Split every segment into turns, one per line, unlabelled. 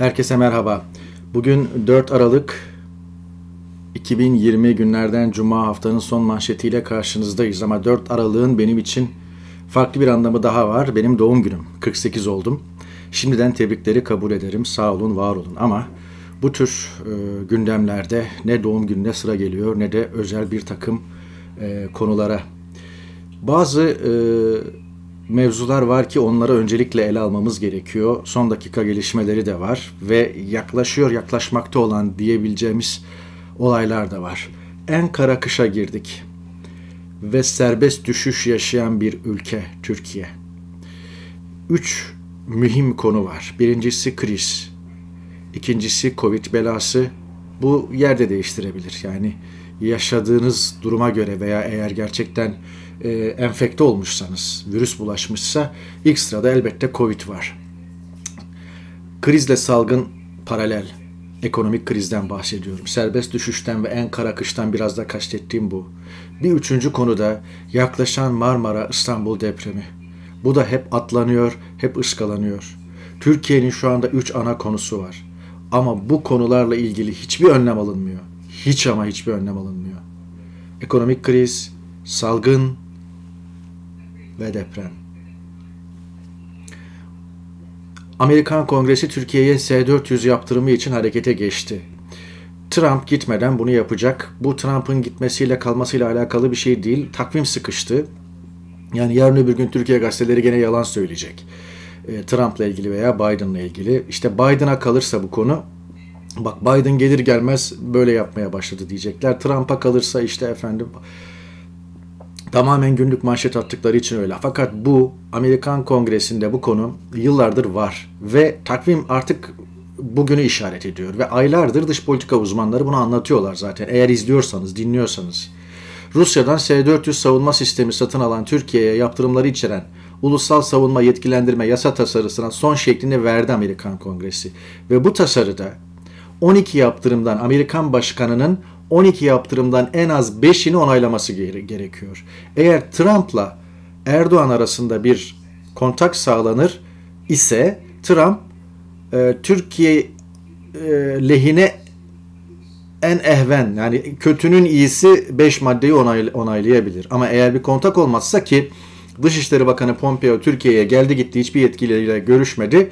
Herkese merhaba. Bugün 4 Aralık 2020 günlerden Cuma haftanın son manşetiyle karşınızdayız. Ama 4 Aralık'ın benim için farklı bir anlamı daha var. Benim doğum günüm. 48 oldum. Şimdiden tebrikleri kabul ederim. Sağ olun, var olun. Ama bu tür e, gündemlerde ne doğum gününe sıra geliyor ne de özel bir takım e, konulara. Bazı e, mevzular var ki onları öncelikle ele almamız gerekiyor. Son dakika gelişmeleri de var ve yaklaşıyor, yaklaşmakta olan diyebileceğimiz olaylar da var. En kara kışa girdik ve serbest düşüş yaşayan bir ülke Türkiye. Üç mühim konu var. Birincisi kriz, ikincisi Covid belası. Bu yerde değiştirebilir. Yani yaşadığınız duruma göre veya eğer gerçekten e, enfekte olmuşsanız, virüs bulaşmışsa ilk sırada elbette Covid var. Krizle salgın paralel. Ekonomik krizden bahsediyorum. Serbest düşüşten ve en kara kıştan biraz da kastettiğim bu. Bir üçüncü konu da yaklaşan Marmara İstanbul depremi. Bu da hep atlanıyor, hep ıskalanıyor. Türkiye'nin şu anda üç ana konusu var. Ama bu konularla ilgili hiçbir önlem alınmıyor. Hiç ama hiçbir önlem alınmıyor. Ekonomik kriz, salgın ve deprem. Amerikan Kongresi Türkiye'ye S-400 yaptırımı için harekete geçti. Trump gitmeden bunu yapacak. Bu Trump'ın gitmesiyle kalmasıyla alakalı bir şey değil. Takvim sıkıştı. Yani yarın öbür gün Türkiye gazeteleri gene yalan söyleyecek. Ee, Trump'la ilgili veya Biden'la ilgili. İşte Biden'a kalırsa bu konu bak Biden gelir gelmez böyle yapmaya başladı diyecekler. Trump'a kalırsa işte efendim tamamen günlük manşet attıkları için öyle. Fakat bu Amerikan Kongresi'nde bu konu yıllardır var ve takvim artık bugünü işaret ediyor ve aylardır dış politika uzmanları bunu anlatıyorlar zaten. Eğer izliyorsanız, dinliyorsanız. Rusya'dan S-400 savunma sistemi satın alan Türkiye'ye yaptırımları içeren Ulusal Savunma Yetkilendirme Yasa Tasarısına son şeklini verdi Amerikan Kongresi. Ve bu tasarıda 12 yaptırımdan Amerikan Başkanı'nın 12 yaptırımdan en az 5'ini onaylaması gerekiyor. Eğer Trump'la Erdoğan arasında bir kontak sağlanır ise Trump e, Türkiye e, lehine en ehven yani kötünün iyisi 5 maddeyi onay, onaylayabilir. Ama eğer bir kontak olmazsa ki Dışişleri Bakanı Pompeo Türkiye'ye geldi gitti hiçbir yetkiliyle görüşmedi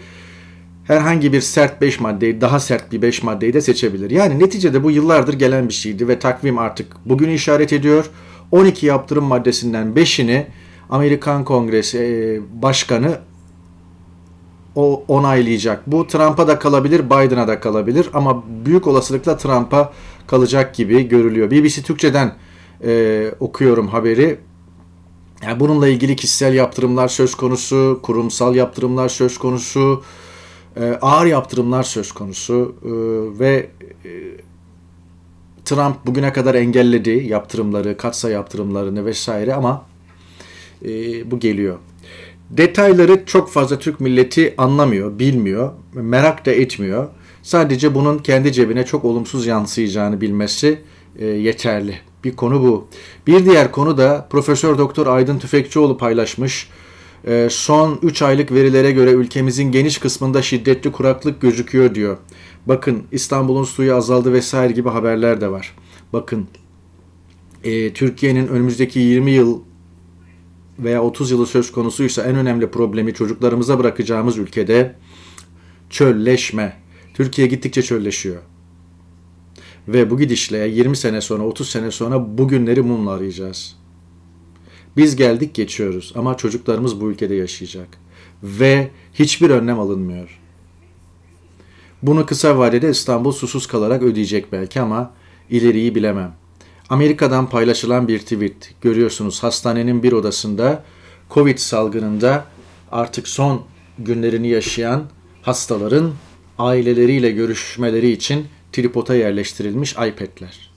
herhangi bir sert 5 maddeyi daha sert bir 5 maddeyi de seçebilir. Yani neticede bu yıllardır gelen bir şeydi ve takvim artık bugünü işaret ediyor. 12 yaptırım maddesinden 5'ini Amerikan Kongresi e, Başkanı o onaylayacak. Bu Trump'a da kalabilir, Biden'a da kalabilir ama büyük olasılıkla Trump'a kalacak gibi görülüyor. BBC Türkçe'den e, okuyorum haberi. Yani bununla ilgili kişisel yaptırımlar söz konusu, kurumsal yaptırımlar söz konusu, e, ağır yaptırımlar söz konusu e, ve e, Trump bugüne kadar engelledi yaptırımları, katsa yaptırımlarını vesaire ama bu geliyor. Detayları çok fazla Türk milleti anlamıyor, bilmiyor, merak da etmiyor. Sadece bunun kendi cebine çok olumsuz yansıyacağını bilmesi yeterli. Bir konu bu. Bir diğer konu da Profesör Doktor Aydın Tüfekçioğlu paylaşmış ee, son 3 aylık verilere göre ülkemizin geniş kısmında şiddetli kuraklık gözüküyor diyor. Bakın İstanbul'un suyu azaldı vesaire gibi haberler de var. Bakın e, Türkiye'nin önümüzdeki 20 yıl veya 30 yılı söz konusuysa en önemli problemi çocuklarımıza bırakacağımız ülkede çölleşme. Türkiye gittikçe çölleşiyor. Ve bu gidişle 20 sene sonra 30 sene sonra bugünleri mumla arayacağız. Biz geldik geçiyoruz ama çocuklarımız bu ülkede yaşayacak. Ve hiçbir önlem alınmıyor. Bunu kısa vadede İstanbul susuz kalarak ödeyecek belki ama ileriyi bilemem. Amerika'dan paylaşılan bir tweet. Görüyorsunuz hastanenin bir odasında Covid salgınında artık son günlerini yaşayan hastaların aileleriyle görüşmeleri için tripota yerleştirilmiş iPad'ler.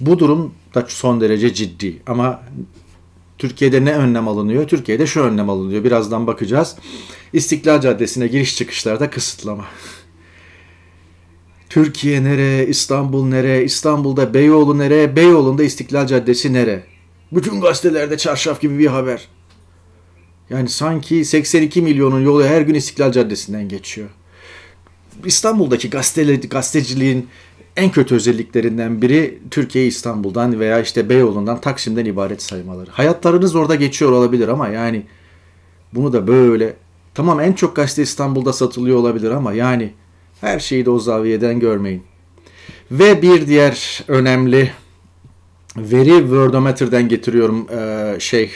Bu durum da son derece ciddi ama Türkiye'de ne önlem alınıyor? Türkiye'de şu önlem alınıyor. Birazdan bakacağız. İstiklal Caddesi'ne giriş çıkışlarda kısıtlama. Türkiye nere, İstanbul nere, İstanbul'da Beyoğlu nere, Beyoğlu'nda İstiklal Caddesi nere? Bütün gazetelerde çarşaf gibi bir haber. Yani sanki 82 milyonun yolu her gün İstiklal Caddesi'nden geçiyor. İstanbul'daki gazete, gazeteciliğin en kötü özelliklerinden biri Türkiye İstanbul'dan veya işte Beyoğlu'ndan Taksim'den ibaret saymaları. Hayatlarınız orada geçiyor olabilir ama yani bunu da böyle tamam en çok gazete İstanbul'da satılıyor olabilir ama yani her şeyi de o zaviyeden görmeyin. Ve bir diğer önemli veri Wordometer'den getiriyorum şey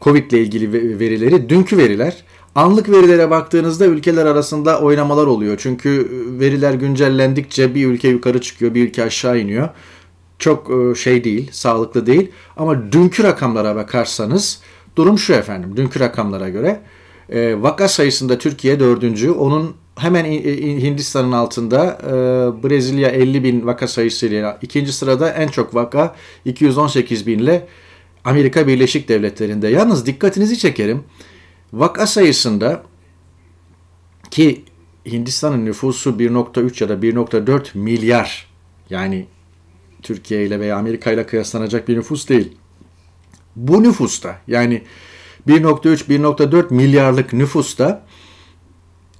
Covid ile ilgili verileri. Dünkü veriler Anlık verilere baktığınızda ülkeler arasında oynamalar oluyor. Çünkü e, veriler güncellendikçe bir ülke yukarı çıkıyor, bir ülke aşağı iniyor. Çok e, şey değil, sağlıklı değil. Ama dünkü rakamlara bakarsanız durum şu efendim. Dünkü rakamlara göre e, vaka sayısında Türkiye dördüncü. Onun hemen Hindistan'ın altında Brezilya 50 bin vaka sayısıyla ikinci sırada en çok vaka 218 bin ile Amerika Birleşik Devletleri'nde. Yalnız dikkatinizi çekerim. Vaka sayısında ki Hindistan'ın nüfusu 1.3 ya da 1.4 milyar yani Türkiye ile veya Amerika ile kıyaslanacak bir nüfus değil. Bu nüfusta yani 1.3-1.4 milyarlık nüfusta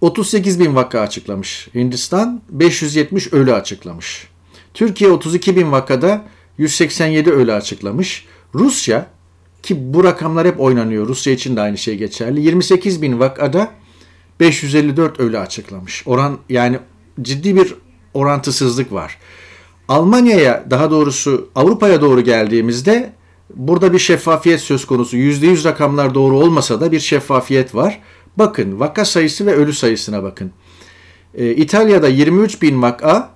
38 bin vaka açıklamış. Hindistan 570 ölü açıklamış. Türkiye 32 bin vakada 187 ölü açıklamış. Rusya ki bu rakamlar hep oynanıyor. Rusya için de aynı şey geçerli. 28 bin vakada 554 ölü açıklamış. Oran yani ciddi bir orantısızlık var. Almanya'ya daha doğrusu Avrupa'ya doğru geldiğimizde burada bir şeffafiyet söz konusu. %100 rakamlar doğru olmasa da bir şeffafiyet var. Bakın vaka sayısı ve ölü sayısına bakın. E, İtalya'da 23 bin vaka,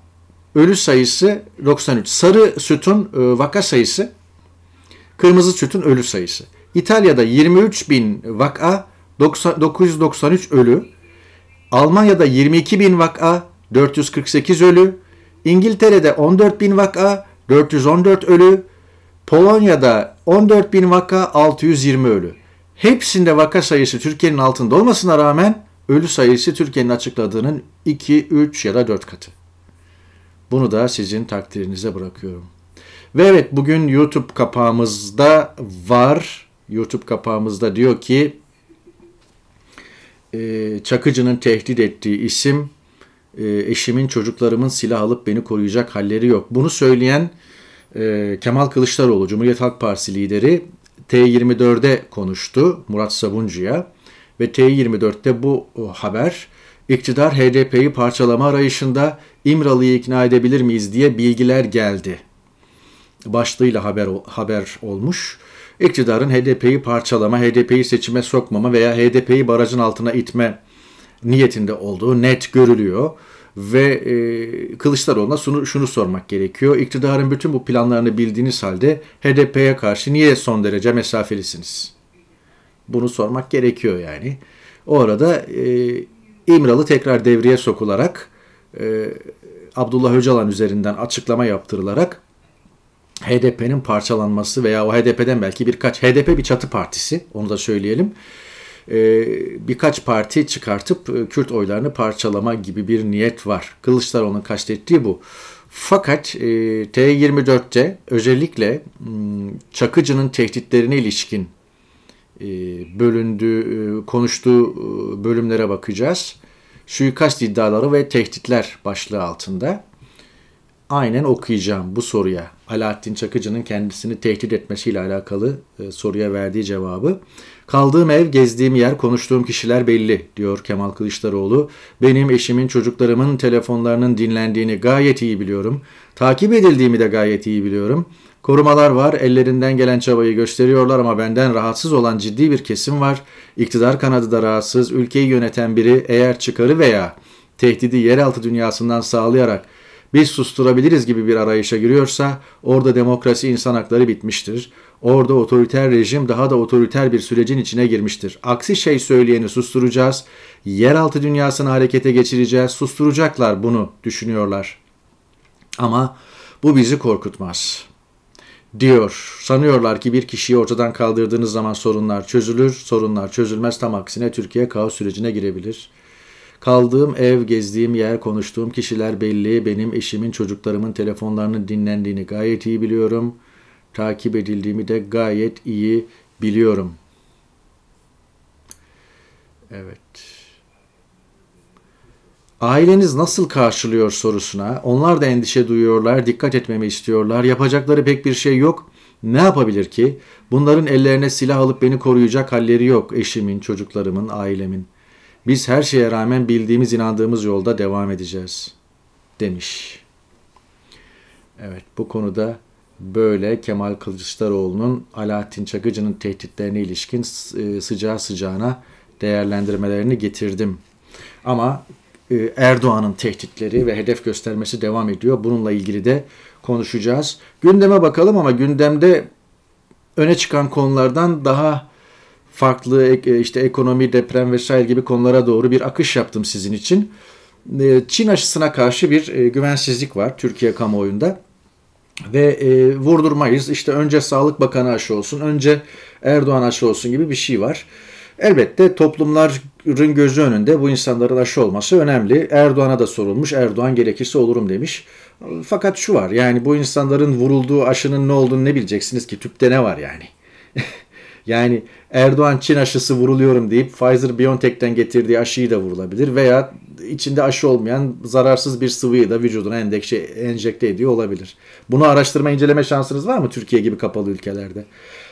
ölü sayısı 93. Sarı sütun e, vaka sayısı Kırmızı sütün ölü sayısı. İtalya'da 23 bin vaka 993 ölü. Almanya'da 22 bin vaka 448 ölü. İngiltere'de 14 bin vaka 414 ölü. Polonya'da 14 bin vaka 620 ölü. Hepsinde vaka sayısı Türkiye'nin altında olmasına rağmen ölü sayısı Türkiye'nin açıkladığının 2, 3 ya da 4 katı. Bunu da sizin takdirinize bırakıyorum. Ve evet bugün YouTube kapağımızda var. YouTube kapağımızda diyor ki e, Çakıcı'nın tehdit ettiği isim e, eşimin çocuklarımın silah alıp beni koruyacak halleri yok. Bunu söyleyen e, Kemal Kılıçdaroğlu Cumhuriyet Halk Partisi lideri T24'de konuştu Murat Sabuncu'ya ve T24'te bu haber iktidar HDP'yi parçalama arayışında İmralı'yı ikna edebilir miyiz diye bilgiler geldi başlığıyla haber haber olmuş. İktidarın HDP'yi parçalama, HDP'yi seçime sokmama veya HDP'yi barajın altına itme niyetinde olduğu net görülüyor ve e, Kılıçdaroğlu'na şunu, şunu sormak gerekiyor. İktidarın bütün bu planlarını bildiğiniz halde HDP'ye karşı niye son derece mesafelisiniz? Bunu sormak gerekiyor yani. O arada e, İmralı tekrar devreye sokularak e, Abdullah Öcalan üzerinden açıklama yaptırılarak HDP'nin parçalanması veya o HDP'den belki birkaç HDP bir çatı partisi onu da söyleyelim. Ee, birkaç parti çıkartıp e, Kürt oylarını parçalama gibi bir niyet var. Kılıçdaroğlu'nun kastettiği bu. Fakat e, T24'te özellikle hmm, Çakıcı'nın tehditlerine ilişkin e, bölündüğü, konuştuğu bölümlere bakacağız. Suikast iddiaları ve tehditler başlığı altında aynen okuyacağım bu soruya. Alaaddin Çakıcı'nın kendisini tehdit etmesiyle alakalı e, soruya verdiği cevabı. Kaldığım ev, gezdiğim yer, konuştuğum kişiler belli diyor Kemal Kılıçdaroğlu. Benim eşimin, çocuklarımın telefonlarının dinlendiğini gayet iyi biliyorum. Takip edildiğimi de gayet iyi biliyorum. Korumalar var, ellerinden gelen çabayı gösteriyorlar ama benden rahatsız olan ciddi bir kesim var. İktidar kanadı da rahatsız, ülkeyi yöneten biri eğer çıkarı veya tehdidi yeraltı dünyasından sağlayarak biz susturabiliriz gibi bir arayışa giriyorsa orada demokrasi insan hakları bitmiştir. Orada otoriter rejim daha da otoriter bir sürecin içine girmiştir. Aksi şey söyleyeni susturacağız, yeraltı dünyasını harekete geçireceğiz, susturacaklar bunu düşünüyorlar. Ama bu bizi korkutmaz.'' diyor. Sanıyorlar ki bir kişiyi ortadan kaldırdığınız zaman sorunlar çözülür, sorunlar çözülmez. Tam aksine Türkiye kaos sürecine girebilir.'' Kaldığım ev, gezdiğim yer, konuştuğum kişiler belli. Benim eşimin, çocuklarımın telefonlarının dinlendiğini gayet iyi biliyorum. Takip edildiğimi de gayet iyi biliyorum. Evet. Aileniz nasıl karşılıyor sorusuna. Onlar da endişe duyuyorlar, dikkat etmemi istiyorlar. Yapacakları pek bir şey yok. Ne yapabilir ki? Bunların ellerine silah alıp beni koruyacak halleri yok. Eşimin, çocuklarımın, ailemin. Biz her şeye rağmen bildiğimiz, inandığımız yolda devam edeceğiz." demiş. Evet, bu konuda böyle Kemal Kılıçdaroğlu'nun Alaaddin Çakıcı'nın tehditlerine ilişkin e, sıcağı sıcağına değerlendirmelerini getirdim. Ama e, Erdoğan'ın tehditleri ve hedef göstermesi devam ediyor. Bununla ilgili de konuşacağız. Gündeme bakalım ama gündemde öne çıkan konulardan daha farklı e, işte ekonomi, deprem vesaire gibi konulara doğru bir akış yaptım sizin için. E, Çin aşısına karşı bir e, güvensizlik var Türkiye kamuoyunda ve vurdurmayız. İşte önce Sağlık Bakanı aşı olsun, önce Erdoğan aşı olsun gibi bir şey var. Elbette toplumların gözü önünde bu insanların aşı olması önemli. Erdoğan'a da sorulmuş. Erdoğan gerekirse olurum demiş. Fakat şu var yani bu insanların vurulduğu aşının ne olduğunu ne bileceksiniz ki? Tüpte ne var yani? Yani Erdoğan Çin aşısı vuruluyorum deyip Pfizer-BioNTech'ten getirdiği aşıyı da vurulabilir veya içinde aşı olmayan zararsız bir sıvıyı da vücuduna endekşe, enjekte ediyor olabilir. Bunu araştırma inceleme şansınız var mı Türkiye gibi kapalı ülkelerde?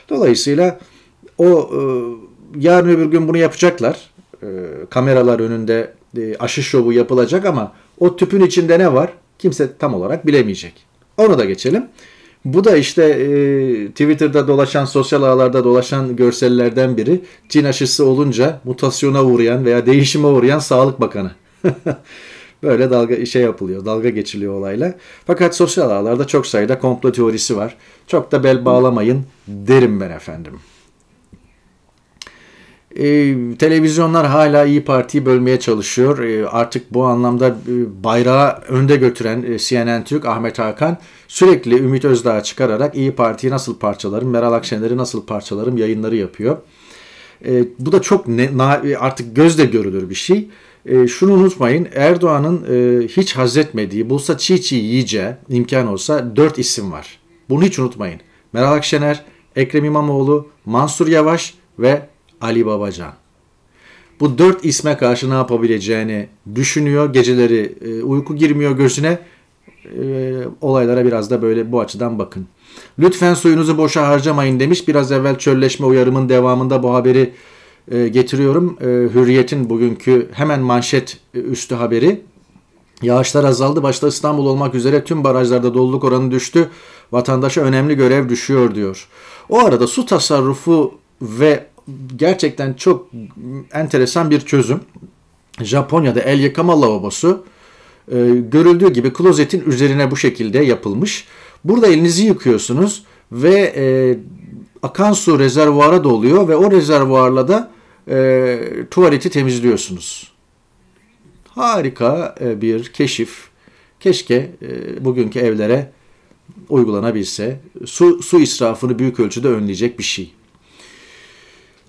Dolayısıyla o e, yarın öbür gün bunu yapacaklar. E, kameralar önünde e, aşı şovu yapılacak ama o tüpün içinde ne var? Kimse tam olarak bilemeyecek. Onu da geçelim. Bu da işte e, Twitter'da dolaşan, sosyal ağlarda dolaşan görsellerden biri. Çin aşısı olunca mutasyona uğrayan veya değişime uğrayan Sağlık Bakanı. Böyle dalga işe yapılıyor, dalga geçiliyor olayla. Fakat sosyal ağlarda çok sayıda komplo teorisi var. Çok da bel bağlamayın derim ben efendim. Ee, televizyonlar hala İyi Parti'yi bölmeye çalışıyor. Ee, artık bu anlamda e, bayrağı önde götüren e, CNN Türk Ahmet Hakan sürekli Ümit Özdağ çıkararak İyi Parti'yi nasıl parçalarım, Meral Akşener'i nasıl parçalarım yayınları yapıyor. E, bu da çok ne, na, e, artık gözle görülür bir şey. E, şunu unutmayın Erdoğan'ın e, hiç hazretmediği, bulsa çiğ çiğ yiyece imkan olsa dört isim var. Bunu hiç unutmayın. Meral Akşener, Ekrem İmamoğlu, Mansur Yavaş ve Ali Babacan. Bu dört isme karşı ne yapabileceğini düşünüyor. Geceleri e, uyku girmiyor gözüne. E, olaylara biraz da böyle bu açıdan bakın. Lütfen suyunuzu boşa harcamayın demiş. Biraz evvel çölleşme uyarımın devamında bu haberi e, getiriyorum. Hürriyet'in bugünkü hemen manşet üstü haberi. Yağışlar azaldı. Başta İstanbul olmak üzere tüm barajlarda doluluk oranı düştü. Vatandaşa önemli görev düşüyor diyor. O arada su tasarrufu ve gerçekten çok enteresan bir çözüm. Japonya'da el yıkama lavabosu e, görüldüğü gibi klozetin üzerine bu şekilde yapılmış. Burada elinizi yıkıyorsunuz ve e, akan su rezervuara doluyor ve o rezervuarla da e, tuvaleti temizliyorsunuz. Harika e, bir keşif. Keşke e, bugünkü evlere uygulanabilse. Su, su israfını büyük ölçüde önleyecek bir şey.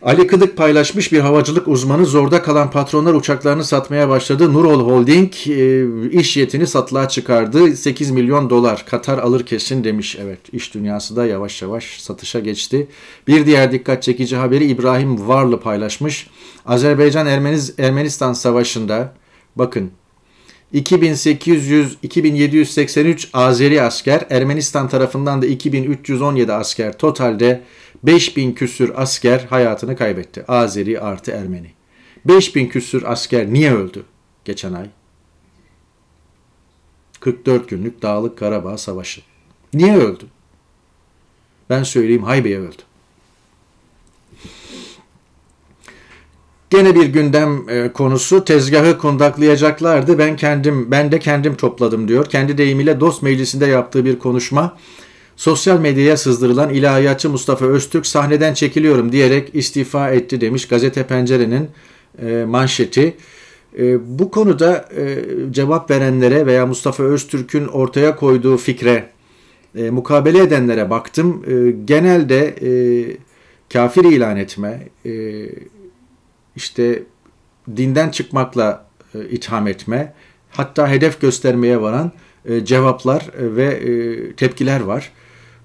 Ali Kıdık paylaşmış bir havacılık uzmanı zorda kalan patronlar uçaklarını satmaya başladı. Nurol Holding e, iş yetini satılığa çıkardı. 8 milyon dolar Katar alır kesin demiş. Evet iş dünyası da yavaş yavaş satışa geçti. Bir diğer dikkat çekici haberi İbrahim Varlı paylaşmış. Azerbaycan Ermeniz, Ermenistan Savaşı'nda bakın 2800 2783 Azeri asker Ermenistan tarafından da 2317 asker totalde 5000 küsür asker hayatını kaybetti. Azeri artı Ermeni. 5000 küsür asker niye öldü geçen ay? 44 günlük Dağlık Karabağ Savaşı. Niye öldü? Ben söyleyeyim Haybe'ye öldü. Gene bir gündem e, konusu tezgahı kundaklayacaklardı. Ben kendim ben de kendim topladım diyor. Kendi deyimiyle dost meclisinde yaptığı bir konuşma Sosyal medyaya sızdırılan ilahiyatçı Mustafa Öztürk sahneden çekiliyorum diyerek istifa etti demiş gazete pencerenin e, manşeti. E, bu konuda e, cevap verenlere veya Mustafa Öztürk'ün ortaya koyduğu fikre e, mukabele edenlere baktım. E, genelde e, kafir ilan etme, e, işte dinden çıkmakla e, itham etme, hatta hedef göstermeye varan e, cevaplar e, ve e, tepkiler var.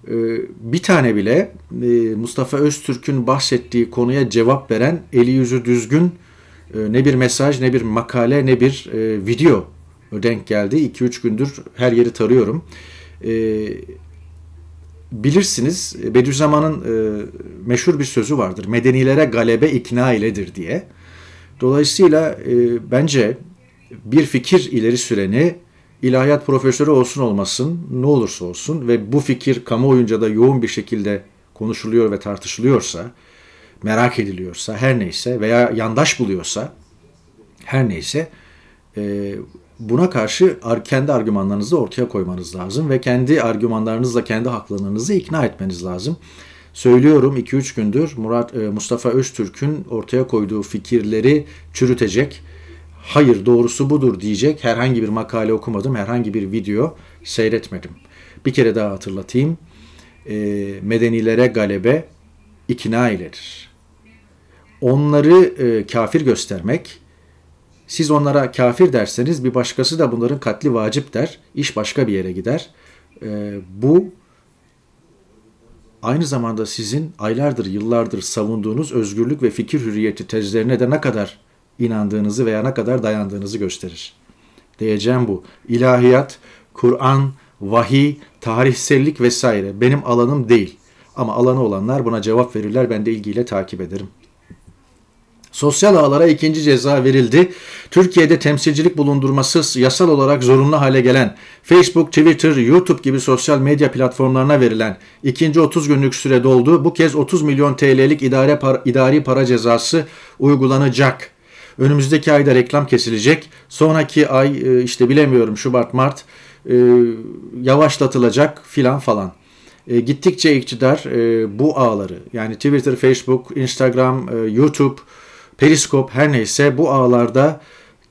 Ee, bir tane bile e, Mustafa Öztürk'ün bahsettiği konuya cevap veren eli yüzü düzgün e, ne bir mesaj ne bir makale ne bir e, video denk geldi. 2-3 gündür her yeri tarıyorum. Ee, bilirsiniz Bediüzzaman'ın meşhur bir sözü vardır. Medenilere galebe ikna iledir diye. Dolayısıyla bence bir fikir ileri süreni ilahiyat profesörü olsun olmasın ne olursa olsun ve bu fikir kamuoyunca da yoğun bir şekilde konuşuluyor ve tartışılıyorsa, merak ediliyorsa her neyse veya yandaş buluyorsa her neyse e, buna karşı kendi argümanlarınızı ortaya koymanız lazım ve kendi argümanlarınızla kendi haklarınızı ikna etmeniz lazım. Söylüyorum 2-3 gündür Murat e, Mustafa Öztürk'ün ortaya koyduğu fikirleri çürütecek hayır doğrusu budur diyecek herhangi bir makale okumadım, herhangi bir video seyretmedim. Bir kere daha hatırlatayım. E, medenilere galebe ikna iledir. Onları e, kafir göstermek, siz onlara kafir derseniz bir başkası da bunların katli vacip der, iş başka bir yere gider. E, bu aynı zamanda sizin aylardır, yıllardır savunduğunuz özgürlük ve fikir hürriyeti tezlerine de ne kadar inandığınızı veya ne kadar dayandığınızı gösterir. Diyeceğim bu. İlahiyat, Kur'an, vahiy, tarihsellik vesaire benim alanım değil. Ama alanı olanlar buna cevap verirler. Ben de ilgiyle takip ederim. Sosyal ağlara ikinci ceza verildi. Türkiye'de temsilcilik bulundurmasız yasal olarak zorunlu hale gelen Facebook, Twitter, YouTube gibi sosyal medya platformlarına verilen ikinci 30 günlük süre doldu. Bu kez 30 milyon TL'lik idare par idari para cezası uygulanacak. Önümüzdeki ayda reklam kesilecek. Sonraki ay e, işte bilemiyorum Şubat, Mart e, yavaşlatılacak filan falan. E, gittikçe iktidar bu ağları yani Twitter, Facebook, Instagram, YouTube, Periskop her neyse bu ağlarda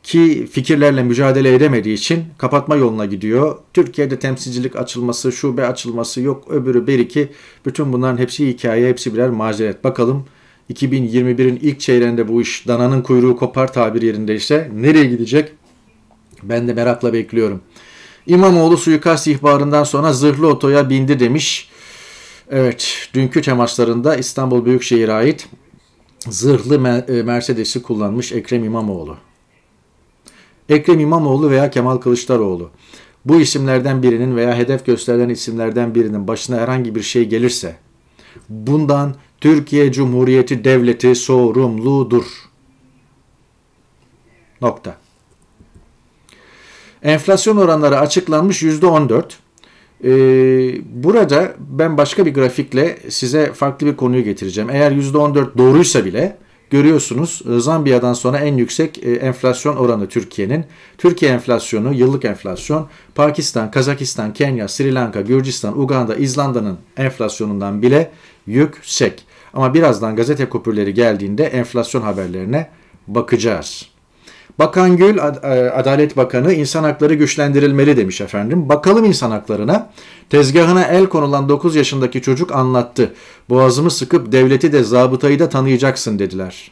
ki fikirlerle mücadele edemediği için kapatma yoluna gidiyor. Türkiye'de temsilcilik açılması, şube açılması yok öbürü beriki bütün bunların hepsi hikaye, hepsi birer mazeret. Bakalım 2021'in ilk çeyreğinde bu iş dananın kuyruğu kopar tabir yerindeyse nereye gidecek? Ben de merakla bekliyorum. İmamoğlu suikast ihbarından sonra zırhlı otoya bindi demiş. Evet, dünkü temaslarında İstanbul Büyükşehir'e ait zırhlı e, Mercedes'i kullanmış Ekrem İmamoğlu. Ekrem İmamoğlu veya Kemal Kılıçdaroğlu. Bu isimlerden birinin veya hedef gösterilen isimlerden birinin başına herhangi bir şey gelirse Bundan Türkiye Cumhuriyeti Devleti sorumludur. Nokta. Enflasyon oranları açıklanmış %14. Ee, burada ben başka bir grafikle size farklı bir konuyu getireceğim. Eğer %14 doğruysa bile görüyorsunuz e, Zambiya'dan sonra en yüksek e, enflasyon oranı Türkiye'nin. Türkiye enflasyonu, yıllık enflasyon Pakistan, Kazakistan, Kenya, Sri Lanka, Gürcistan, Uganda, İzlanda'nın enflasyonundan bile yüksek. Ama birazdan gazete kupürleri geldiğinde enflasyon haberlerine bakacağız. Bakan Gül, e, Adalet Bakanı insan hakları güçlendirilmeli demiş efendim. Bakalım insan haklarına. Tezgahına el konulan 9 yaşındaki çocuk anlattı. Boğazımı sıkıp devleti de zabıtayı da tanıyacaksın dediler.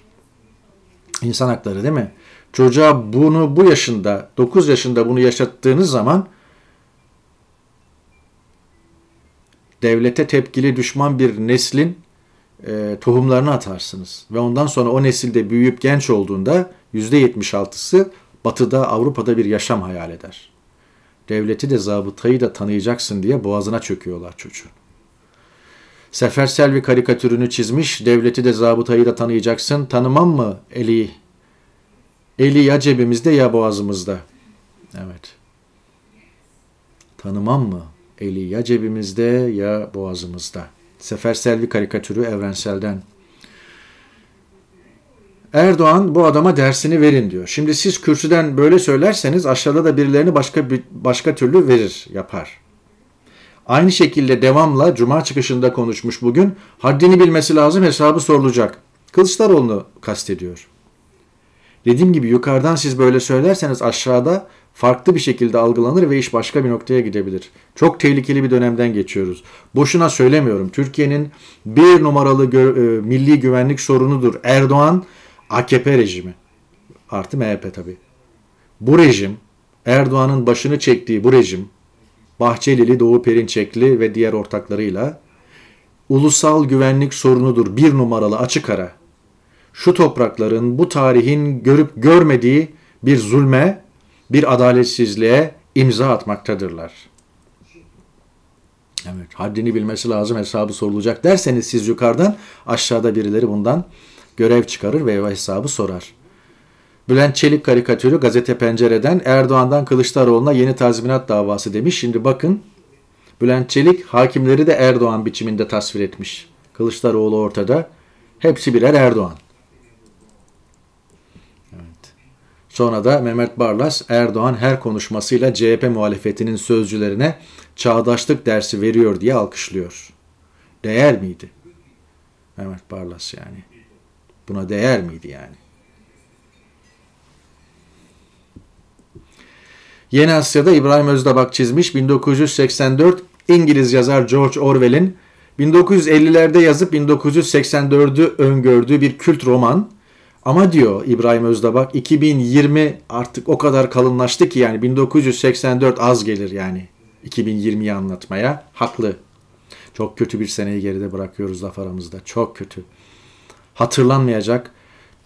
İnsan hakları değil mi? Çocuğa bunu bu yaşında, 9 yaşında bunu yaşattığınız zaman devlete tepkili düşman bir neslin e, tohumlarını atarsınız. Ve ondan sonra o nesilde büyüyüp genç olduğunda %76'sı batıda Avrupa'da bir yaşam hayal eder. Devleti de zabıtayı da tanıyacaksın diye boğazına çöküyorlar çocuğun. Sefer Selvi karikatürünü çizmiş, devleti de zabıtayı da tanıyacaksın, tanımam mı Eli? Eli ya cebimizde ya boğazımızda. Evet. Tanımam mı? Eli ya cebimizde ya boğazımızda. Sefer Selvi karikatürü evrenselden Erdoğan bu adama dersini verin diyor. Şimdi siz kürsüden böyle söylerseniz aşağıda da birilerini başka başka türlü verir, yapar. Aynı şekilde devamla cuma çıkışında konuşmuş bugün. Haddini bilmesi lazım, hesabı sorulacak. Kılıçdaroğlu'nu kastediyor. Dediğim gibi yukarıdan siz böyle söylerseniz aşağıda farklı bir şekilde algılanır ve iş başka bir noktaya gidebilir. Çok tehlikeli bir dönemden geçiyoruz. Boşuna söylemiyorum. Türkiye'nin bir numaralı gö- e, milli güvenlik sorunudur. Erdoğan AKP rejimi artı MHP tabi. Bu rejim Erdoğan'ın başını çektiği bu rejim Bahçelili, Doğu Perinçekli ve diğer ortaklarıyla ulusal güvenlik sorunudur bir numaralı açık ara. Şu toprakların bu tarihin görüp görmediği bir zulme, bir adaletsizliğe imza atmaktadırlar. Evet, haddini bilmesi lazım hesabı sorulacak derseniz siz yukarıdan aşağıda birileri bundan görev çıkarır ve hesabı sorar. Bülent Çelik karikatürü gazete pencereden Erdoğan'dan Kılıçdaroğlu'na yeni tazminat davası demiş. Şimdi bakın Bülent Çelik hakimleri de Erdoğan biçiminde tasvir etmiş. Kılıçdaroğlu ortada. Hepsi birer Erdoğan. Evet. Sonra da Mehmet Barlas Erdoğan her konuşmasıyla CHP muhalefetinin sözcülerine çağdaşlık dersi veriyor diye alkışlıyor. Değer miydi? Mehmet Barlas yani. Buna değer miydi yani? Yeni Asya'da İbrahim Özdabak çizmiş 1984 İngiliz yazar George Orwell'in 1950'lerde yazıp 1984'ü öngördüğü bir kült roman. Ama diyor İbrahim Özdabak 2020 artık o kadar kalınlaştı ki yani 1984 az gelir yani 2020'yi anlatmaya. Haklı. Çok kötü bir seneyi geride bırakıyoruz laf aramızda. Çok kötü hatırlanmayacak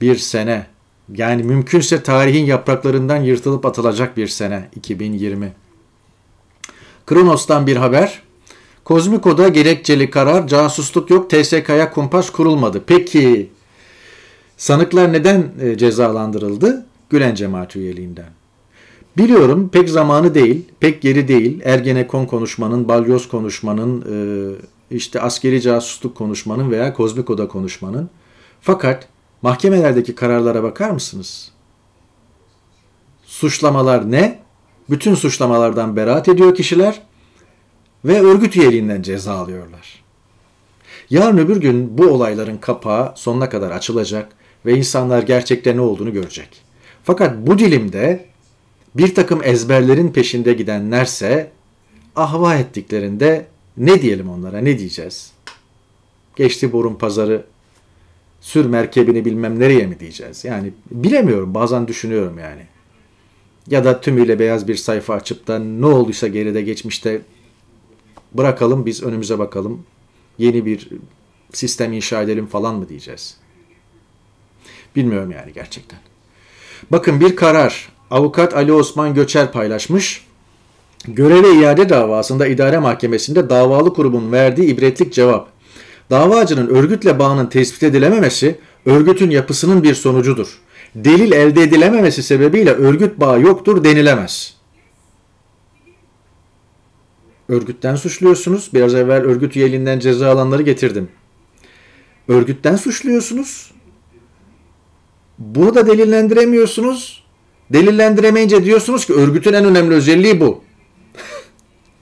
bir sene. Yani mümkünse tarihin yapraklarından yırtılıp atılacak bir sene 2020. Kronos'tan bir haber. Kozmiko'da gerekçeli karar casusluk yok TSK'ya kumpas kurulmadı. Peki sanıklar neden e, cezalandırıldı? Gülen cemaat üyeliğinden. Biliyorum pek zamanı değil, pek yeri değil. Ergenekon konuşmanın, balyoz konuşmanın, e, işte askeri casusluk konuşmanın veya Kozmiko'da konuşmanın. Fakat mahkemelerdeki kararlara bakar mısınız? Suçlamalar ne? Bütün suçlamalardan beraat ediyor kişiler ve örgüt üyeliğinden ceza alıyorlar. Yarın öbür gün bu olayların kapağı sonuna kadar açılacak ve insanlar gerçekte ne olduğunu görecek. Fakat bu dilimde bir takım ezberlerin peşinde gidenlerse ahva ettiklerinde ne diyelim onlara ne diyeceğiz? Geçti burun pazarı Sür merkebini bilmem nereye mi diyeceğiz? Yani bilemiyorum bazen düşünüyorum yani. Ya da tümüyle beyaz bir sayfa açıp da ne olduysa geride geçmişte bırakalım biz önümüze bakalım. Yeni bir sistem inşa edelim falan mı diyeceğiz? Bilmiyorum yani gerçekten. Bakın bir karar. Avukat Ali Osman Göçer paylaşmış. Göreve iade davasında idare mahkemesinde davalı kurumun verdiği ibretlik cevap davacının örgütle bağının tespit edilememesi örgütün yapısının bir sonucudur. Delil elde edilememesi sebebiyle örgüt bağı yoktur denilemez. Örgütten suçluyorsunuz. Biraz evvel örgüt üyeliğinden ceza alanları getirdim. Örgütten suçluyorsunuz. Bunu da delillendiremiyorsunuz. Delillendiremeyince diyorsunuz ki örgütün en önemli özelliği bu.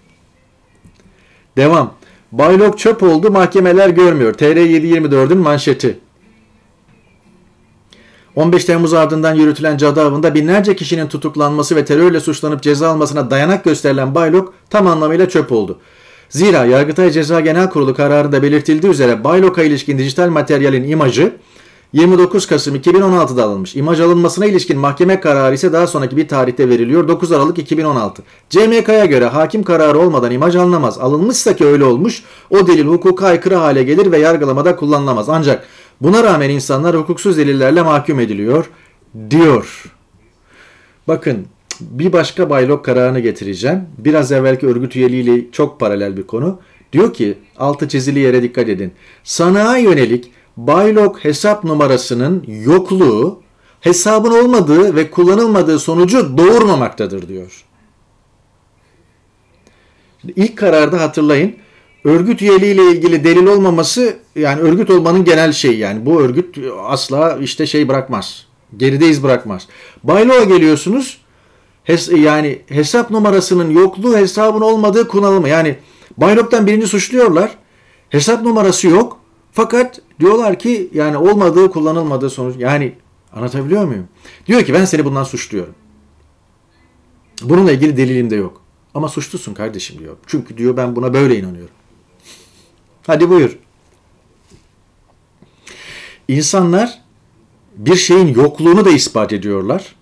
Devam. Baylok çöp oldu mahkemeler görmüyor. TR 724'ün manşeti. 15 Temmuz ardından yürütülen cadı avında binlerce kişinin tutuklanması ve terörle suçlanıp ceza almasına dayanak gösterilen Baylok tam anlamıyla çöp oldu. Zira Yargıtay Ceza Genel Kurulu kararında belirtildiği üzere Baylok'a ilişkin dijital materyalin imajı 29 Kasım 2016'da alınmış. İmaj alınmasına ilişkin mahkeme kararı ise daha sonraki bir tarihte veriliyor. 9 Aralık 2016. CMK'ya göre hakim kararı olmadan imaj alınamaz. Alınmışsa ki öyle olmuş o delil hukuka aykırı hale gelir ve yargılamada kullanılamaz. Ancak buna rağmen insanlar hukuksuz delillerle mahkum ediliyor diyor. Bakın bir başka baylok kararını getireceğim. Biraz evvelki örgüt üyeliğiyle çok paralel bir konu. Diyor ki altı çizili yere dikkat edin. Sanağa yönelik Baylog hesap numarasının yokluğu hesabın olmadığı ve kullanılmadığı sonucu doğurmamaktadır diyor. İlk kararda hatırlayın örgüt üyeliği ile ilgili delil olmaması yani örgüt olmanın genel şeyi yani bu örgüt asla işte şey bırakmaz. Gerideyiz bırakmaz. Bayloğa geliyorsunuz hes yani hesap numarasının yokluğu hesabın olmadığı kullanılma. Yani Baylok'tan birini suçluyorlar. Hesap numarası yok. Fakat diyorlar ki yani olmadığı kullanılmadığı sonuç yani anlatabiliyor muyum? Diyor ki ben seni bundan suçluyorum. Bununla ilgili delilim de yok. Ama suçlusun kardeşim diyor. Çünkü diyor ben buna böyle inanıyorum. Hadi buyur. İnsanlar bir şeyin yokluğunu da ispat ediyorlar.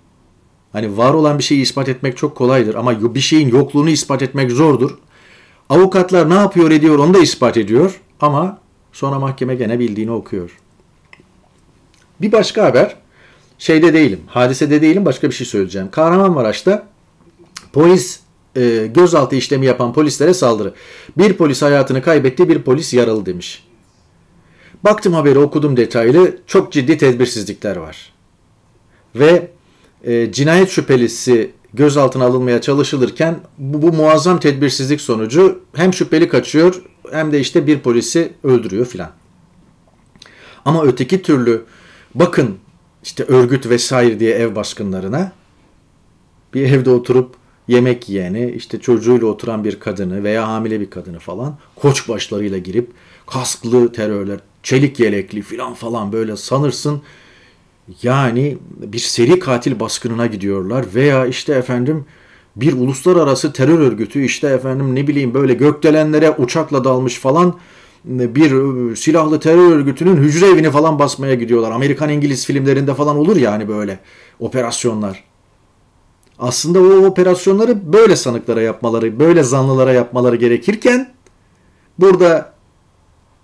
Hani var olan bir şeyi ispat etmek çok kolaydır ama bir şeyin yokluğunu ispat etmek zordur. Avukatlar ne yapıyor ediyor onu da ispat ediyor ama Sonra mahkeme gene bildiğini okuyor. Bir başka haber. Şeyde değilim. Hadisede değilim. Başka bir şey söyleyeceğim. Kahramanmaraş'ta polis e, gözaltı işlemi yapan polislere saldırı. Bir polis hayatını kaybetti, bir polis yaralı demiş. Baktım haberi okudum detaylı. Çok ciddi tedbirsizlikler var. Ve e, cinayet şüphelisi gözaltına alınmaya çalışılırken bu, bu muazzam tedbirsizlik sonucu hem şüpheli kaçıyor hem de işte bir polisi öldürüyor filan. Ama öteki türlü bakın işte örgüt vesaire diye ev baskınlarına bir evde oturup yemek yiyeni, işte çocuğuyla oturan bir kadını veya hamile bir kadını falan koç başlarıyla girip kasklı terörler, çelik yelekli filan falan böyle sanırsın yani bir seri katil baskınına gidiyorlar veya işte efendim bir uluslararası terör örgütü işte efendim ne bileyim böyle gökdelenlere uçakla dalmış falan e, bir e, silahlı terör örgütünün hücre evini falan basmaya gidiyorlar. Amerikan İngiliz filmlerinde falan olur yani ya hani böyle operasyonlar. Aslında o operasyonları böyle sanıklara yapmaları, böyle zanlılara yapmaları gerekirken burada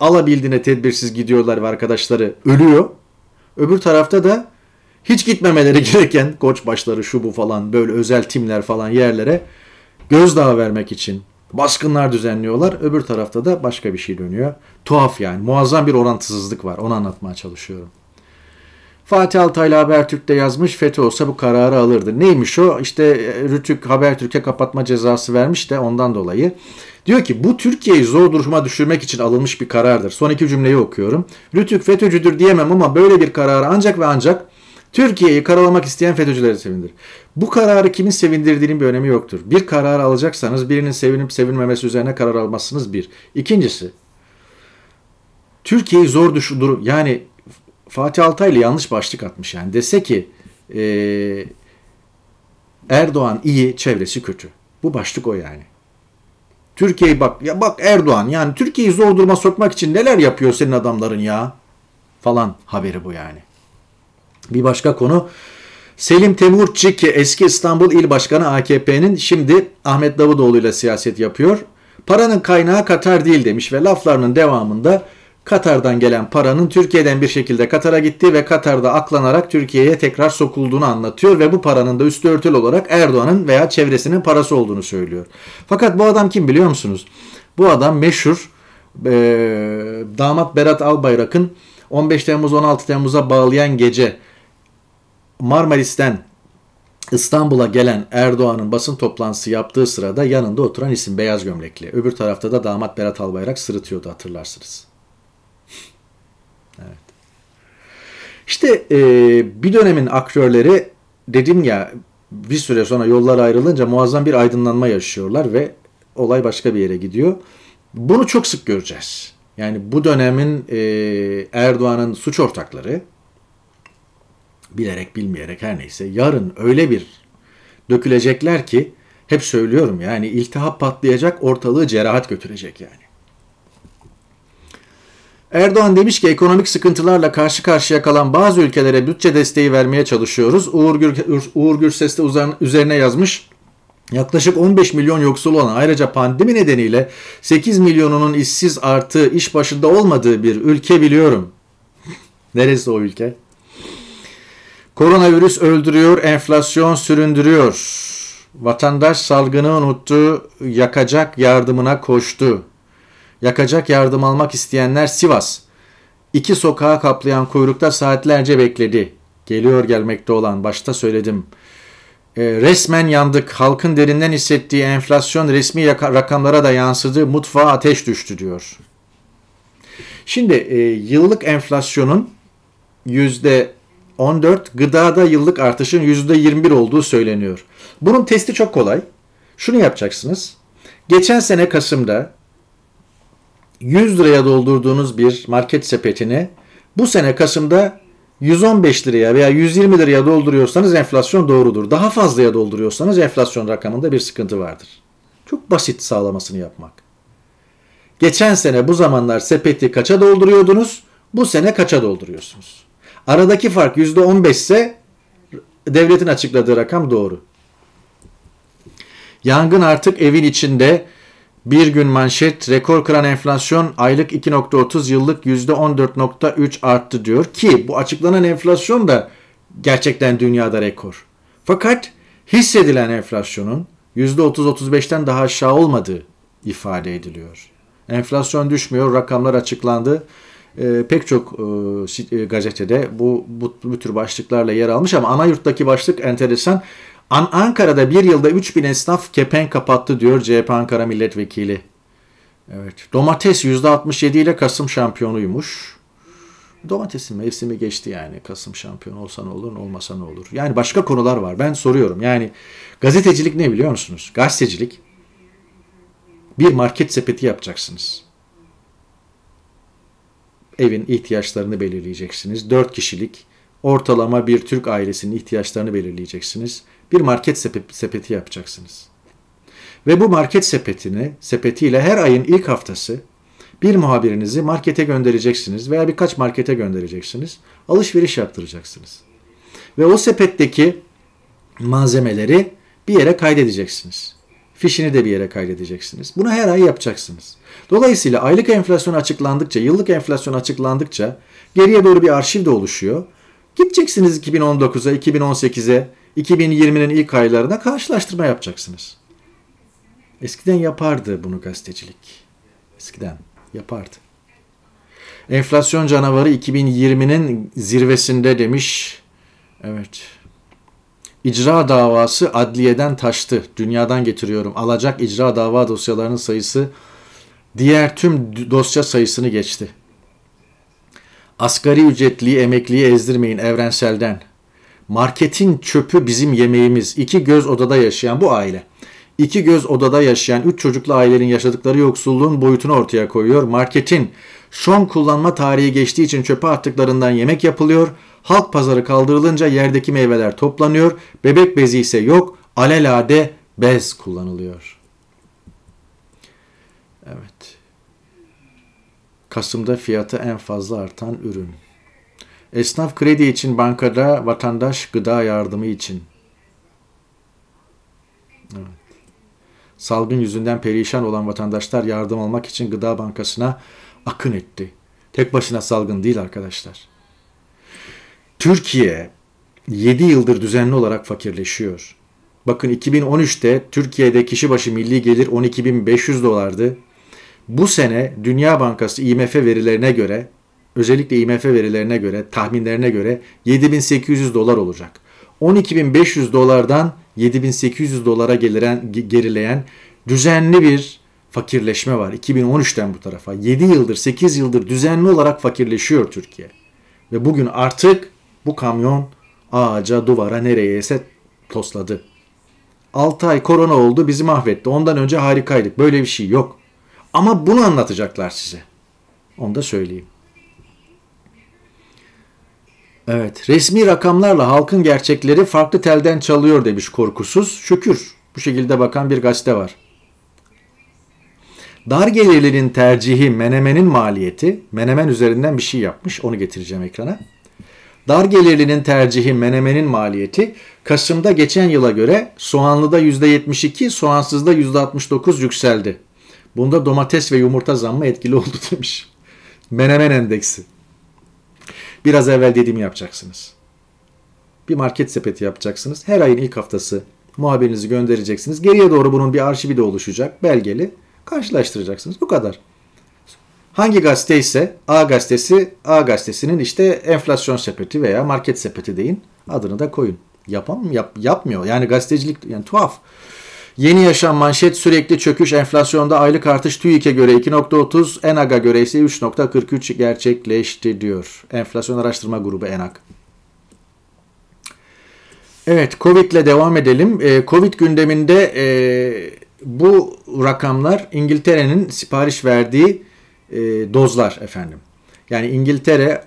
alabildiğine tedbirsiz gidiyorlar ve arkadaşları ölüyor. Öbür tarafta da hiç gitmemeleri gereken koç başları şu bu falan böyle özel timler falan yerlere gözdağı vermek için baskınlar düzenliyorlar. Öbür tarafta da başka bir şey dönüyor. Tuhaf yani. Muazzam bir orantısızlık var. Onu anlatmaya çalışıyorum. Fatih Altaylı Habertürk'te yazmış FETÖ olsa bu kararı alırdı. Neymiş o? İşte e, Rütük Habertürk'e kapatma cezası vermiş de ondan dolayı. Diyor ki bu Türkiye'yi zor duruma düşürmek için alınmış bir karardır. Son iki cümleyi okuyorum. Rütük FETÖ'cüdür diyemem ama böyle bir kararı ancak ve ancak Türkiye'yi karalamak isteyen FETÖ'cüleri sevindir. Bu kararı kimin sevindirdiğinin bir önemi yoktur. Bir karar alacaksanız birinin sevinip sevinmemesi üzerine karar almazsınız bir. İkincisi Türkiye'yi zor düşünür. Yani Fatih Altaylı yanlış başlık atmış yani. Dese ki e, Erdoğan iyi, çevresi kötü. Bu başlık o yani. Türkiye'yi bak ya bak Erdoğan yani Türkiye'yi zor duruma sokmak için neler yapıyor senin adamların ya falan haberi bu yani. Bir başka konu Selim Temurçi ki eski İstanbul İl Başkanı AKP'nin şimdi Ahmet Davutoğlu ile siyaset yapıyor. Paranın kaynağı Katar değil demiş ve laflarının devamında Katar'dan gelen paranın Türkiye'den bir şekilde Katar'a gittiği ve Katar'da aklanarak Türkiye'ye tekrar sokulduğunu anlatıyor ve bu paranın da üstü örtülü olarak Erdoğan'ın veya çevresinin parası olduğunu söylüyor. Fakat bu adam kim biliyor musunuz? Bu adam meşhur e, damat Berat Albayrak'ın 15 Temmuz 16 Temmuz'a bağlayan gece Marmaris'ten İstanbul'a gelen Erdoğan'ın basın toplantısı yaptığı sırada yanında oturan isim beyaz gömlekli. Öbür tarafta da damat Berat Albayrak sırıtıyordu hatırlarsınız. evet. İşte e, bir dönemin aktörleri dedim ya bir süre sonra yollar ayrılınca muazzam bir aydınlanma yaşıyorlar ve olay başka bir yere gidiyor. Bunu çok sık göreceğiz. Yani bu dönemin e, Erdoğan'ın suç ortakları bilerek bilmeyerek her neyse yarın öyle bir dökülecekler ki hep söylüyorum yani iltihap patlayacak ortalığı cerahat götürecek yani. Erdoğan demiş ki ekonomik sıkıntılarla karşı karşıya kalan bazı ülkelere bütçe desteği vermeye çalışıyoruz. Uğur, Gür, Uğur Gürses de üzerine yazmış. Yaklaşık 15 milyon yoksul olan ayrıca pandemi nedeniyle 8 milyonunun işsiz artı iş başında olmadığı bir ülke biliyorum. Neresi o ülke? Koronavirüs öldürüyor, enflasyon süründürüyor. Vatandaş salgını unuttu, yakacak yardımına koştu. Yakacak yardım almak isteyenler Sivas. İki sokağa kaplayan kuyrukta saatlerce bekledi. Geliyor gelmekte olan, başta söyledim. E, resmen yandık, halkın derinden hissettiği enflasyon resmi rakamlara da yansıdı, mutfağa ateş düştü diyor. Şimdi e, yıllık enflasyonun yüzde 14 gıdada yıllık artışın %21 olduğu söyleniyor. Bunun testi çok kolay. Şunu yapacaksınız. Geçen sene Kasım'da 100 liraya doldurduğunuz bir market sepetini bu sene Kasım'da 115 liraya veya 120 liraya dolduruyorsanız enflasyon doğrudur. Daha fazlaya dolduruyorsanız enflasyon rakamında bir sıkıntı vardır. Çok basit sağlamasını yapmak. Geçen sene bu zamanlar sepeti kaça dolduruyordunuz? Bu sene kaça dolduruyorsunuz? Aradaki fark yüzde %15 ise devletin açıkladığı rakam doğru. Yangın artık evin içinde bir gün manşet rekor kıran enflasyon aylık 2.30 yıllık yüzde %14.3 arttı diyor ki bu açıklanan enflasyon da gerçekten dünyada rekor. Fakat hissedilen enflasyonun yüzde %30-35'ten daha aşağı olmadığı ifade ediliyor. Enflasyon düşmüyor, rakamlar açıklandı e, pek çok e, e, gazetede bu, bu, bu tür başlıklarla yer almış ama ana yurttaki başlık enteresan. An Ankara'da bir yılda 3000 esnaf kepen kapattı diyor CHP Ankara Milletvekili. Evet. Domates %67 ile Kasım şampiyonuymuş. Domatesin mevsimi geçti yani. Kasım şampiyonu olsa ne olur, olmasa ne olur. Yani başka konular var. Ben soruyorum. Yani gazetecilik ne biliyor musunuz? Gazetecilik bir market sepeti yapacaksınız evin ihtiyaçlarını belirleyeceksiniz. 4 kişilik ortalama bir Türk ailesinin ihtiyaçlarını belirleyeceksiniz. Bir market sepeti, yapacaksınız. Ve bu market sepetini, sepetiyle her ayın ilk haftası bir muhabirinizi markete göndereceksiniz veya birkaç markete göndereceksiniz. Alışveriş yaptıracaksınız. Ve o sepetteki malzemeleri bir yere kaydedeceksiniz. Fişini de bir yere kaydedeceksiniz. Bunu her ay yapacaksınız. Dolayısıyla aylık enflasyon açıklandıkça, yıllık enflasyon açıklandıkça geriye doğru bir arşiv de oluşuyor. Gideceksiniz 2019'a, 2018'e, 2020'nin ilk aylarına karşılaştırma yapacaksınız. Eskiden yapardı bunu gazetecilik. Eskiden yapardı. Enflasyon canavarı 2020'nin zirvesinde demiş. Evet. İcra davası adliyeden taştı. Dünyadan getiriyorum. Alacak icra dava dosyalarının sayısı diğer tüm dosya sayısını geçti. Asgari ücretliyi, emekliyi ezdirmeyin evrenselden. Marketin çöpü bizim yemeğimiz. İki göz odada yaşayan bu aile. İki göz odada yaşayan üç çocuklu ailelerin yaşadıkları yoksulluğun boyutunu ortaya koyuyor. Marketin son kullanma tarihi geçtiği için çöpe attıklarından yemek yapılıyor. Halk pazarı kaldırılınca yerdeki meyveler toplanıyor. Bebek bezi ise yok. Alelade bez kullanılıyor.'' Evet. Kasım'da fiyatı en fazla artan ürün. Esnaf kredi için bankada, vatandaş gıda yardımı için. Evet. Salgın yüzünden perişan olan vatandaşlar yardım almak için Gıda Bankası'na akın etti. Tek başına salgın değil arkadaşlar. Türkiye 7 yıldır düzenli olarak fakirleşiyor. Bakın 2013'te Türkiye'de kişi başı milli gelir 12.500 dolardı. Bu sene Dünya Bankası IMF verilerine göre özellikle IMF verilerine göre tahminlerine göre 7800 dolar olacak. 12500 dolardan 7800 dolara geliren, gerileyen düzenli bir fakirleşme var. 2013'ten bu tarafa 7 yıldır 8 yıldır düzenli olarak fakirleşiyor Türkiye. Ve bugün artık bu kamyon ağaca, duvara, nereyeyse tosladı. 6 ay korona oldu bizi mahvetti. Ondan önce harikaydık. Böyle bir şey yok. Ama bunu anlatacaklar size. Onu da söyleyeyim. Evet, resmi rakamlarla halkın gerçekleri farklı telden çalıyor demiş korkusuz. Şükür bu şekilde bakan bir gazete var. Dar gelirlerin tercihi menemenin maliyeti. Menemen üzerinden bir şey yapmış. Onu getireceğim ekrana. Dar gelirlinin tercihi menemenin maliyeti Kasım'da geçen yıla göre soğanlıda %72, soğansızda %69 yükseldi. Bunda domates ve yumurta zammı etkili oldu demiş. Menemen endeksi. Biraz evvel dediğimi yapacaksınız. Bir market sepeti yapacaksınız. Her ayın ilk haftası muhabirinizi göndereceksiniz. Geriye doğru bunun bir arşivi de oluşacak. Belgeli. Karşılaştıracaksınız. Bu kadar. Hangi gazete ise A gazetesi A gazetesinin işte enflasyon sepeti veya market sepeti deyin. Adını da koyun. Yapam yap, yapmıyor. Yani gazetecilik yani tuhaf. Yeni yaşam manşet sürekli çöküş enflasyonda aylık artış TÜİK'e göre 2.30, ENAG'a göre ise 3.43 gerçekleşti diyor. Enflasyon Araştırma Grubu ENAG. Evet Covid ile devam edelim. E, Covid gündeminde e, bu rakamlar İngiltere'nin sipariş verdiği e, dozlar efendim. Yani İngiltere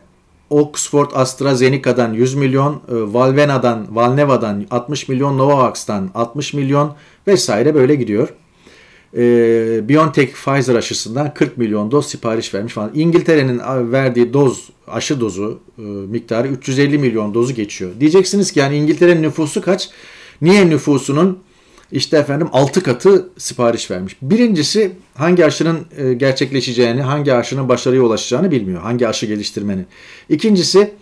Oxford AstraZeneca'dan 100 milyon, e, Valvena'dan, Valneva'dan 60 milyon, Novavax'tan 60 milyon vesaire böyle gidiyor. E, BioNTech Pfizer aşısından 40 milyon doz sipariş vermiş falan. İngiltere'nin verdiği doz, aşı dozu e, miktarı 350 milyon dozu geçiyor. Diyeceksiniz ki yani İngiltere'nin nüfusu kaç? Niye nüfusunun işte efendim 6 katı sipariş vermiş. Birincisi hangi aşının e, gerçekleşeceğini, hangi aşının başarıya ulaşacağını bilmiyor. Hangi aşı geliştirmenin. İkincisi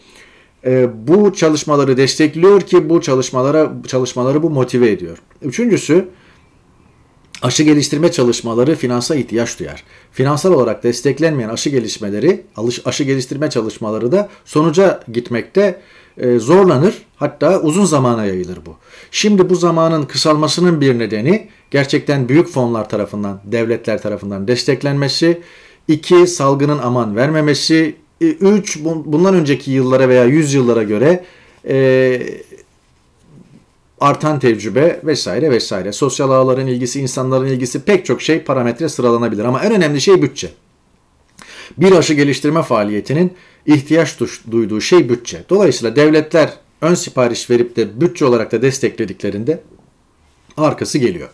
e, bu çalışmaları destekliyor ki bu çalışmalara çalışmaları bu motive ediyor. Üçüncüsü aşı geliştirme çalışmaları finansa ihtiyaç duyar. Finansal olarak desteklenmeyen aşı gelişmeleri, aşı geliştirme çalışmaları da sonuca gitmekte e, zorlanır hatta uzun zamana yayılır bu. Şimdi bu zamanın kısalmasının bir nedeni gerçekten büyük fonlar tarafından, devletler tarafından desteklenmesi, iki salgının aman vermemesi, e, üç bundan önceki yıllara veya yüzyıllara göre e, artan tecrübe vesaire vesaire. Sosyal ağların ilgisi, insanların ilgisi pek çok şey parametre sıralanabilir ama en önemli şey bütçe. Bir aşı geliştirme faaliyetinin ihtiyaç duyduğu şey bütçe. Dolayısıyla devletler ön sipariş verip de bütçe olarak da desteklediklerinde arkası geliyor.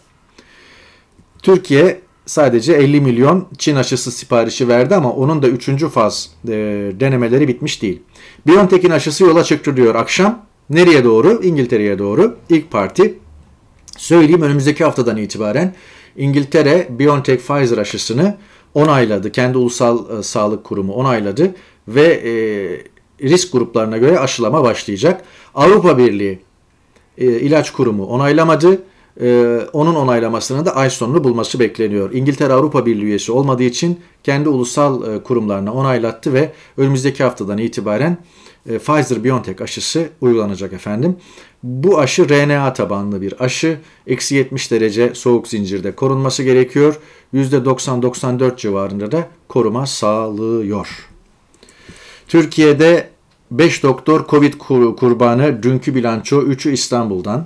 Türkiye sadece 50 milyon Çin aşısı siparişi verdi ama onun da 3. faz e, denemeleri bitmiş değil. BioNTech'in aşısı yola çıktı diyor akşam. Nereye doğru? İngiltere'ye doğru. İlk parti. Söyleyeyim önümüzdeki haftadan itibaren İngiltere BioNTech Pfizer aşısını onayladı. Kendi ulusal e, sağlık kurumu onayladı ve e, risk gruplarına göre aşılama başlayacak. Avrupa Birliği e, ilaç kurumu onaylamadı. E, onun onaylamasını da ay sonunu bulması bekleniyor. İngiltere Avrupa Birliği üyesi olmadığı için kendi ulusal e, kurumlarına onaylattı ve önümüzdeki haftadan itibaren e, Pfizer-BioNTech aşısı uygulanacak efendim. Bu aşı RNA tabanlı bir aşı. Eksi 70 derece soğuk zincirde korunması gerekiyor. %90-94 civarında da koruma sağlıyor. Türkiye'de 5 doktor Covid kurbanı dünkü bilanço 3'ü İstanbul'dan.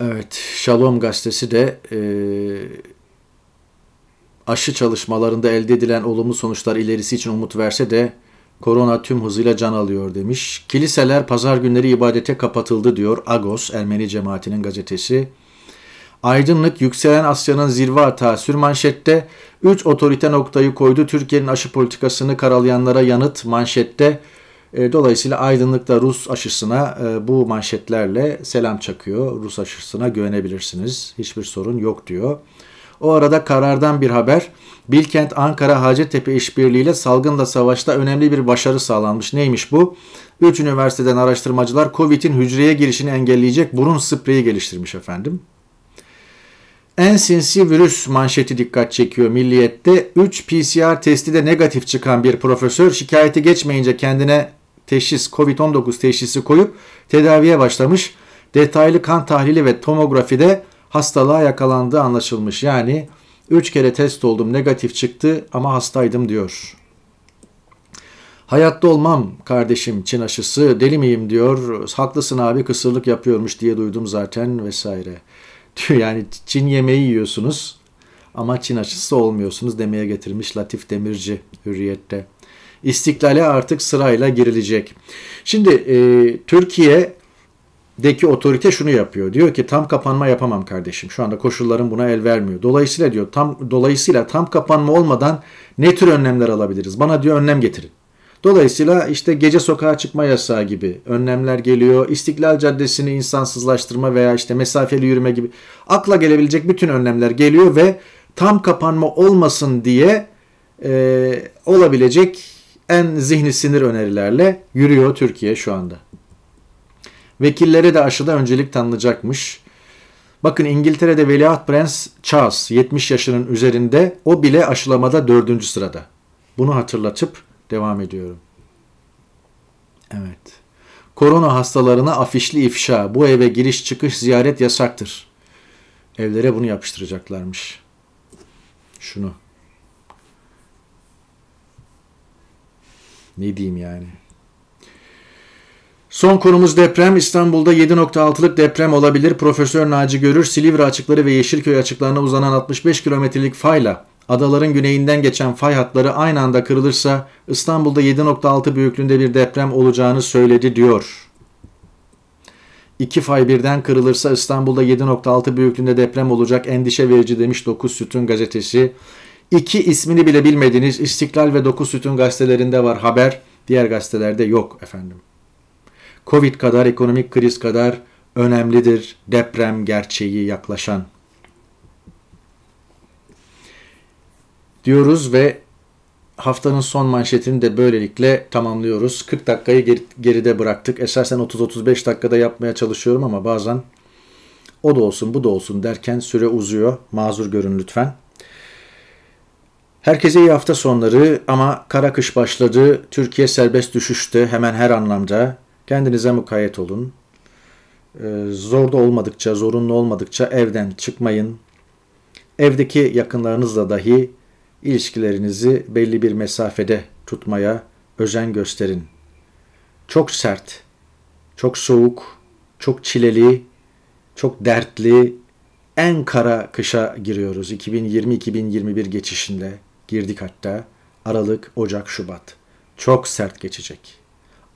Evet, Şalom gazetesi de e, aşı çalışmalarında elde edilen olumlu sonuçlar ilerisi için umut verse de korona tüm hızıyla can alıyor demiş. Kiliseler pazar günleri ibadete kapatıldı diyor Agos Ermeni cemaatinin gazetesi. Aydınlık Yükselen Asya'nın zirve hata sürmanşette, 3 otorite noktayı koydu Türkiye'nin aşı politikasını karalayanlara yanıt manşette. E, dolayısıyla Aydınlık da Rus aşısına e, bu manşetlerle selam çakıyor. Rus aşısına güvenebilirsiniz. Hiçbir sorun yok diyor. O arada karardan bir haber. Bilkent Ankara Hacettepe işbirliğiyle salgınla savaşta önemli bir başarı sağlanmış. Neymiş bu? Üç üniversiteden araştırmacılar COVID'in hücreye girişini engelleyecek burun spreyi geliştirmiş efendim. En sinsi virüs manşeti dikkat çekiyor Milliyet'te. 3 PCR testi de negatif çıkan bir profesör şikayeti geçmeyince kendine teşhis COVID-19 teşhisi koyup tedaviye başlamış. Detaylı kan tahlili ve tomografide hastalığa yakalandığı anlaşılmış. Yani 3 kere test oldum negatif çıktı ama hastaydım diyor. Hayatta olmam kardeşim Çin aşısı deli miyim diyor. Haklısın abi kısırlık yapıyormuş diye duydum zaten vesaire diyor yani Çin yemeği yiyorsunuz ama Çin aşısı olmuyorsunuz demeye getirmiş Latif Demirci Hürriyet'te. İstiklale artık sırayla girilecek. Şimdi e, Türkiye'deki otorite şunu yapıyor. Diyor ki tam kapanma yapamam kardeşim. Şu anda koşullarım buna el vermiyor. Dolayısıyla diyor tam dolayısıyla tam kapanma olmadan ne tür önlemler alabiliriz? Bana diyor önlem getirin. Dolayısıyla işte gece sokağa çıkma yasağı gibi önlemler geliyor. İstiklal Caddesi'ni insansızlaştırma veya işte mesafeli yürüme gibi akla gelebilecek bütün önlemler geliyor ve tam kapanma olmasın diye e, olabilecek en zihni sinir önerilerle yürüyor Türkiye şu anda. Vekillere de aşıda öncelik tanınacakmış. Bakın İngiltere'de Veliaht Prens Charles 70 yaşının üzerinde o bile aşılamada 4. sırada. Bunu hatırlatıp Devam ediyorum. Evet. Korona hastalarına afişli ifşa. Bu eve giriş çıkış ziyaret yasaktır. Evlere bunu yapıştıracaklarmış. Şunu. Ne diyeyim yani? Son konumuz deprem. İstanbul'da 7.6'lık deprem olabilir. Profesör Naci Görür, Silivri açıkları ve Yeşilköy açıklarına uzanan 65 kilometrelik fayla Adaların güneyinden geçen fay hatları aynı anda kırılırsa İstanbul'da 7.6 büyüklüğünde bir deprem olacağını söyledi diyor. İki fay birden kırılırsa İstanbul'da 7.6 büyüklüğünde deprem olacak endişe verici demiş 9 Sütun gazetesi. İki ismini bile bilmediğiniz İstiklal ve 9 Sütun gazetelerinde var haber. Diğer gazetelerde yok efendim. Covid kadar, ekonomik kriz kadar önemlidir deprem gerçeği yaklaşan diyoruz ve haftanın son manşetini de böylelikle tamamlıyoruz. 40 dakikayı geri, geride bıraktık. Esasen 30-35 dakikada yapmaya çalışıyorum ama bazen o da olsun bu da olsun derken süre uzuyor. Mazur görün lütfen. Herkese iyi hafta sonları ama kara kış başladı. Türkiye serbest düşüşte hemen her anlamda. Kendinize mukayyet olun. Ee, Zorda olmadıkça, zorunlu olmadıkça evden çıkmayın. Evdeki yakınlarınızla dahi ilişkilerinizi belli bir mesafede tutmaya özen gösterin. Çok sert, çok soğuk, çok çileli, çok dertli, en kara kışa giriyoruz. 2020-2021 geçişinde girdik hatta. Aralık, Ocak, Şubat. Çok sert geçecek.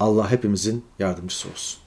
Allah hepimizin yardımcısı olsun.